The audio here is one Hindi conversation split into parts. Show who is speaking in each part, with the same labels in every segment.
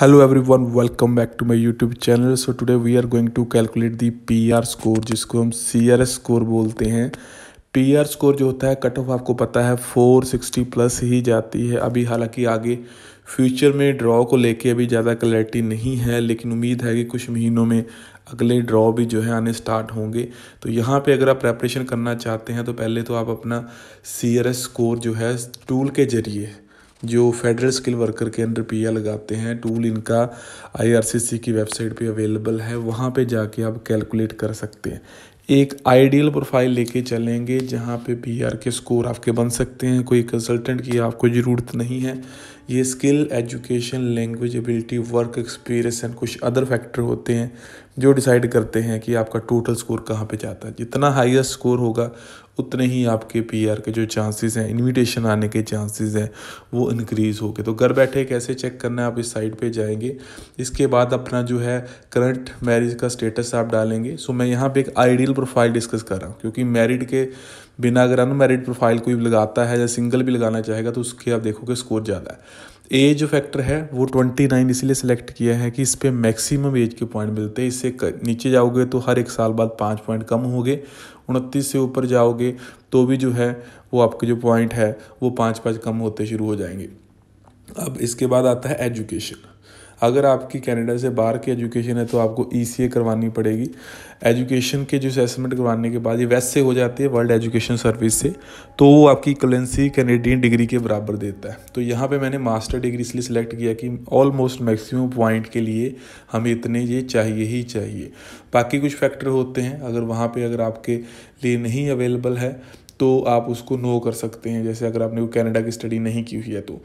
Speaker 1: hello everyone welcome back to my YouTube channel so today we are going to calculate the PR score जिसको हम सीआरएस स्कोर बोलते हैं पीआर स्कोर जो होता है कट ऑफ आपको पता है 460 प्लस ही जाती है अभी हालांकि आगे फ्यूचर में ड्रॉ को लेके अभी ज़्यादा क्लैरिटी नहीं है लेकिन उम्मीद है कि कुछ महीनों में अगले ड्रॉ भी जो है आने स्टार्ट होंगे तो यहाँ पे अगर आप प्रेपरेशन करना चाहते हैं तो पहले तो आप अपना सी स्कोर जो है टूल के ज़रिए जो फेडरल स्किल वर्कर के अंडर पी लगाते हैं टूल इनका आई की वेबसाइट पे अवेलेबल है वहाँ पे जाके आप कैलकुलेट कर सकते हैं एक आइडियल प्रोफाइल लेके चलेंगे जहाँ पे पी के स्कोर आपके बन सकते हैं कोई कंसल्टेंट की आपको ज़रूरत नहीं है ये skill education language ability work experience and कुछ अदर फैक्टर होते हैं जो डिसाइड करते हैं कि आपका टोटल स्कोर कहाँ पे जाता है जितना हाईएस्ट स्कोर होगा उतने ही आपके पीआर के जो चांसेस हैं इनविटेशन आने के चांसेस हैं वो इंक्रीज़ हो गए तो घर बैठे कैसे चेक करना है आप इस साइट पे जाएंगे इसके बाद अपना जो है करंट मैरिज का स्टेटस आप डालेंगे सो मैं यहाँ पे एक आइडियल प्रोफाइल डिस्कस कर रहा हूँ क्योंकि मैरिड के बिना अगर अनमेरिड प्रोफाइल कोई लगाता है या सिंगल भी लगाना चाहेगा तो उसके आप देखोगे स्कोर ज़्यादा है एज जो फैक्टर है वो ट्वेंटी नाइन इसीलिए सिलेक्ट किया है कि इस पर मैक्सिमम एज के पॉइंट मिलते हैं इससे नीचे जाओगे तो हर एक साल बाद पाँच पॉइंट कम होंगे उनतीस से ऊपर जाओगे तो भी जो है वो आपके जो पॉइंट है वो पाँच पाँच कम होते शुरू हो जाएंगे अब इसके बाद आता है एजुकेशन अगर आपकी कनाडा से बाहर की एजुकेशन है तो आपको ई e करवानी पड़ेगी एजुकेशन के जो असेसमेंट करवाने के बाद ये वैसे हो जाती है वर्ल्ड एजुकेशन सर्विस से तो वो आपकी कलेंसी कैनेडियन डिग्री के बराबर देता है तो यहाँ पे मैंने मास्टर डिग्री इसलिए सिलेक्ट किया कि ऑलमोस्ट मैक्सिमम पॉइंट के लिए हमें इतने ये चाहिए ही चाहिए बाकी कुछ फैक्टर होते हैं अगर वहाँ पर अगर आपके लिए नहीं अवेलेबल है तो आप उसको नो कर सकते हैं जैसे अगर आपने वो कनाडा की स्टडी नहीं की हुई है तो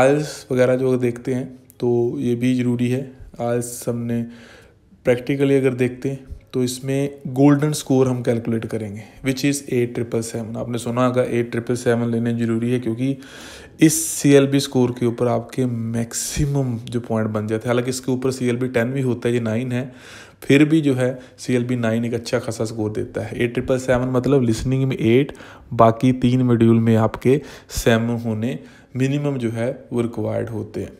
Speaker 1: आयल्स वगैरह जो देखते हैं तो ये भी ज़रूरी है आज हमने प्रैक्टिकली अगर देखते हैं तो इसमें गोल्डन स्कोर हम कैलकुलेट करेंगे which is eight triple seven आपने सुना होगा एट ट्रिपल सेवन लेने ज़रूरी है क्योंकि इस सी एल बी स्कोर के ऊपर आपके मैक्सिमम जो पॉइंट बन जाते हैं हालांकि इसके ऊपर सी एल बी टेन भी होता है ये नाइन है फिर भी जो है सी एल बी नाइन एक अच्छा खासा स्कोर देता है एट ट्रिपल सेवन मतलब लिसनिंग में एट बाकी तीन मेड्यूल में आपके सेवन होने मिनिमम जो है वो रिक्वायर्ड होते हैं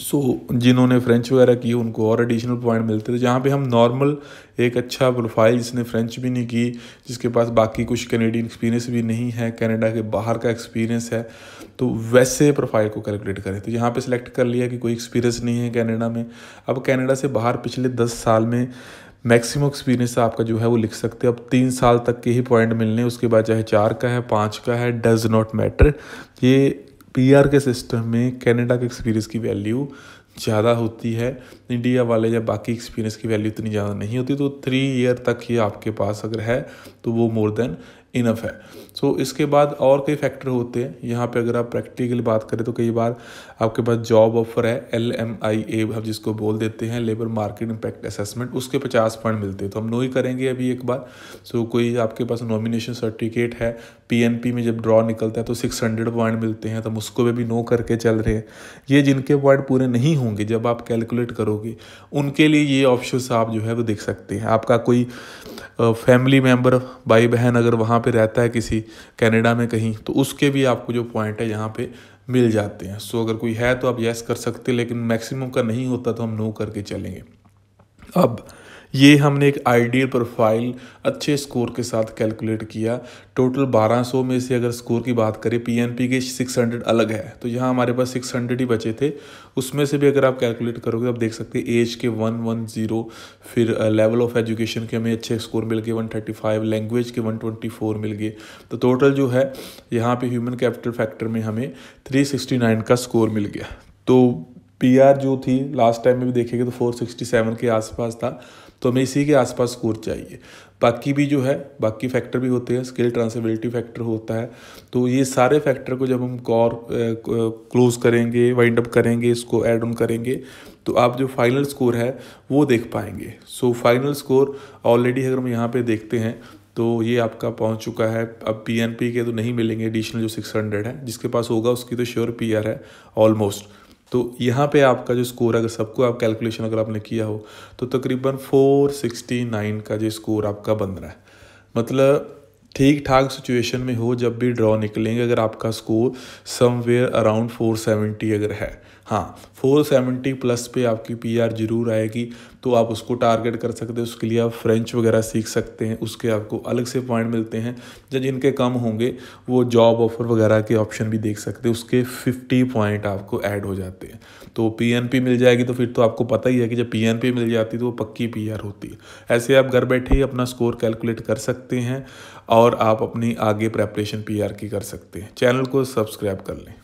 Speaker 1: सो so, जिन्होंने फ्रेंच वगैरह की उनको और एडिशनल पॉइंट मिलते थे तो जहाँ पे हम नॉर्मल एक अच्छा प्रोफाइल जिसने फ्रेंच भी नहीं की जिसके पास बाकी कुछ कैनेडियन एक्सपीरियंस भी नहीं है कनाडा के बाहर का एक्सपीरियंस है तो वैसे प्रोफाइल को कैलकुलेट करें तो यहाँ पे सिलेक्ट कर लिया कि कोई एक्सपीरियंस नहीं है कैनेडा में अब कैनेडा से बाहर पिछले दस साल में मैक्सिमम एक्सपीरियंस आपका जो है वो लिख सकते हैं अब तीन साल तक के ही पॉइंट मिलने उसके बाद चाहे चार का है पाँच का है डज नॉट मैटर ये पीआर के सिस्टम में कनाडा के एक्सपीरियंस की वैल्यू ज़्यादा होती है इंडिया वाले या बाकी एक्सपीरियंस की वैल्यू इतनी ज़्यादा नहीं होती तो थ्री ईयर तक ही आपके पास अगर है तो वो मोर देन इनफ है सो so, इसके बाद और कई फैक्टर होते हैं यहाँ पे अगर आप प्रैक्टिकली बात करें तो कई बार आपके पास जॉब ऑफर है एल एम आई ए हम जिसको बोल देते हैं लेबर मार्केट इम्पैक्ट असेसमेंट उसके पचास पॉइंट मिलते हैं तो हम नो ही करेंगे अभी एक बार सो so, कोई आपके पास नॉमिनेशन सर्टिफिकेट है पी में जब ड्रॉ निकलता है तो सिक्स हंड्रेड पॉइंट मिलते हैं तो हम उसको भी नो करके चल रहे हैं ये जिनके पॉइंट पूरे नहीं होंगे जब आप कैलकुलेट करोगे उनके लिए ये ऑप्शन आप जो है वो देख सकते हैं आपका कोई फैमिली मेम्बर भाई बहन अगर वहाँ पे रहता है किसी कनाडा में कहीं तो उसके भी आपको जो पॉइंट है यहाँ पे मिल जाते हैं सो अगर कोई है तो आप यस कर सकते लेकिन मैक्सिमम का नहीं होता तो हम नो करके चलेंगे अब ये हमने एक आइडियल प्रोफाइल अच्छे स्कोर के साथ कैलकुलेट किया टोटल 1200 में से अगर स्कोर की बात करें पीएनपी के 600 अलग है तो यहाँ हमारे पास 600 ही बचे थे उसमें से भी अगर आप कैलकुलेट करोगे तो आप देख सकते हैं एज के 110 फिर लेवल ऑफ एजुकेशन के हमें अच्छे स्कोर मिल गए 135 लैंग्वेज के 124 मिल गए तो टोटल जो है यहाँ पर ह्यूमन कैपिटल फैक्टर में हमें थ्री का स्कोर मिल गया तो पी जो थी लास्ट टाइम में भी देखेंगे तो 467 के आसपास था तो हमें इसी के आसपास स्कोर चाहिए बाकी भी जो है बाकी फैक्टर भी होते हैं स्किल ट्रांसबिलिटी फैक्टर होता है तो ये सारे फैक्टर को जब हम कॉर क्लोज करेंगे वाइंड अप करेंगे इसको ऐड ऑन करेंगे तो आप जो फाइनल स्कोर है वो देख पाएंगे सो फाइनल स्कोर ऑलरेडी अगर हम यहाँ पे देखते हैं तो ये आपका पहुंच चुका है अब पी के तो नहीं मिलेंगे एडिशनल जो 600 है जिसके पास होगा उसकी तो श्योर पी है ऑलमोस्ट तो यहाँ पे आपका जो स्कोर अगर सबको आप कैलकुलेशन अगर आपने किया हो तो तकरीबन 469 का जो स्कोर आपका बन रहा है मतलब ठीक ठाक सिचुएशन में हो जब भी ड्रॉ निकलेंगे अगर आपका स्कोर समवेयर अराउंड 470 अगर है हाँ फोर सेवेंटी प्लस पे आपकी पीआर जरूर आएगी तो आप उसको टारगेट कर सकते हैं उसके लिए आप फ्रेंच वगैरह सीख सकते हैं उसके आपको अलग से पॉइंट मिलते हैं जब जिनके कम होंगे वो जॉब ऑफर वगैरह के ऑप्शन भी देख सकते हैं उसके फिफ्टी पॉइंट आपको ऐड हो जाते हैं तो पीएनपी मिल जाएगी तो फिर तो आपको पता ही है कि जब पीएनपी मिल जाती है तो वो पक्की पी होती है ऐसे आप घर बैठे ही अपना स्कोर कैलकुलेट कर सकते हैं और आप अपनी आगे प्रेपरेशन पी की कर सकते हैं चैनल को सब्सक्राइब कर लें